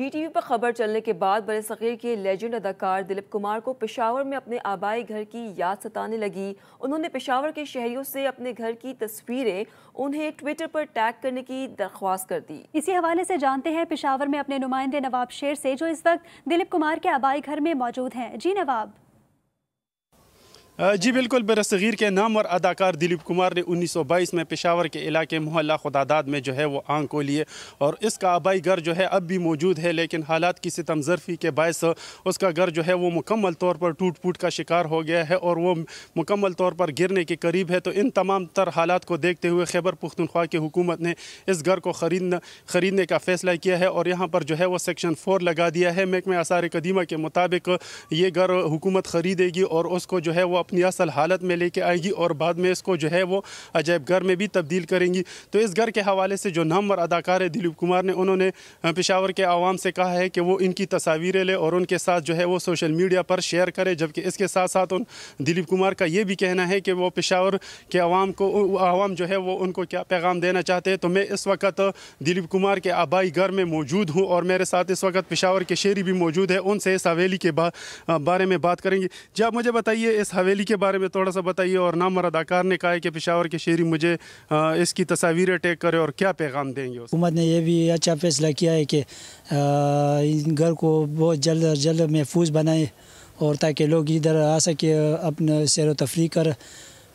G T V पर खबर चलने के बाद बड़े सग़ीर के लेजेंड अदाकार दिलीप कुमार को पेशावर में अपने आबाई घर की याद सताने लगी उन्होंने पेशावर के शहरियों से अपने घर की तस्वीरें उन्हें ट्विटर पर टैग करने की दरख्वास्त कर दी इसी हवाले से जानते हैं पेशावर में अपने नुमाइंदे नवाब शेर से जो इस वक्त दिलीप कुमार के आबाई घर में मौजूद हैं जी नवाब जी बिल्कुल बरसगीर के नाम और अदाकार दिलीप कुमार ने 1922 में पेशावर के इलाके मोहल्ला खुदादाद में जो है वो आंख को लिए और इसका आबाई घर जो है अब भी मौजूद है लेकिन हालात की सितमजरफी के बायस उसका घर जो है वो मुकम्मल तौर पर टूट फूट का शिकार हो गया है और वो मुकम्मल तौर पर गिरने के करीब है तो इन तमाम तर हालात को देखते हुए खैबर पुख्तनख्वा की हुकूमत ने इस घर को खरीदना ख़रीदने का फ़ैसला किया है और यहाँ पर जो है वो सेक्शन फ़ोर लगा दिया है महकमे आसार कदीमा के मुताबिक ये घर हुकूमत ख़रीदेगी और उसको जो है वह अपनी असल हालत में लेके आएंगी और बाद में इसको जो है वो अजैब घर में भी तब्दील करेंगी तो इस घर के हवाले से जो नामवर अदाकार है दिलीप कुमार ने उन्होंने पेशावर के आवाम से कहा है कि वो इनकी तस्वीरें ले और उनके साथ जो है वो सोशल मीडिया पर शेयर करें जबकि इसके साथ साथ उन दिलीप कुमार का ये भी कहना है कि वो पेशावर के आवाम को आवाम जो है वो उनको क्या पैगाम देना चाहते हैं तो मैं इस वक्त दिलीप कुमार के आबाई घर में मौजूद हूँ और मेरे साथ इस वक्त पेशावर के शेरी भी मौजूद है उनसे इस हवेली के बा, बारे में बात करेंगे जी मुझे बताइए इस हवेली हवेली के बारे में थोड़ा सा बताइए और नामर अदाकार ने कहा है कि पिशावर के शेरी मुझे इसकी तस्वीरें टेक करें और क्या पैगाम देंगे हुकूमत ने यह भी अच्छा फैसला किया है कि इन घर को बहुत जल्द अज जल्द महफूज बनाए और ताकि लोग इधर आ सके अपने सैर व तफरी कर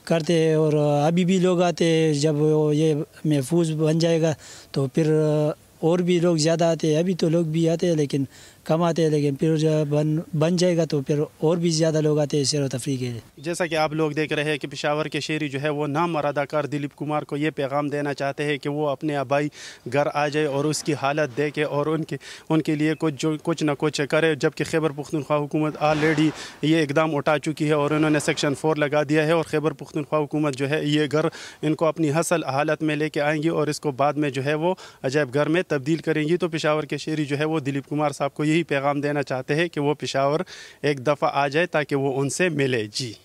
करते हैं और अभी भी लोग आते हैं जब ये महफूज बन जाएगा तो फिर और भी लोग ज़्यादा आते हैं अभी तो लोग भी आते हैं लेकिन कम आते हैं लेकिन फिर जो बन बन जाएगा तो फिर और भी ज़्यादा लोग आते हैं सैर तफरी के लिए जैसा कि आप लोग देख रहे हैं कि पेशावर के शेरी जो है वो नाम और अदाकार दिलीप कुमार को ये पैगाम देना चाहते हैं कि वो अपने आबाई घर आ जाए और उसकी हालत देखे और उनके उनके लिए कुछ जो कुछ ना कुछ करे जबकि खैबर पुख्तनख्वा हुकूमत ऑलरेडी ये इकदाम उठा चुकी है और उन्होंने सेक्शन फोर लगा दिया है और खैबर पुख्तनख्वा हुकूमत जो है ये घर इनको अपनी हसल हालत में लेके आएंगी और इसको बाद में जो है वो अजायब घर में तब्दील करेंगी तो पेशावर के शेरी जो है वो दिलीप कुमार साहब को यही यही पैगाम देना चाहते हैं कि वो पिशावर एक दफ़ा आ जाए ताकि वो उनसे मिले जी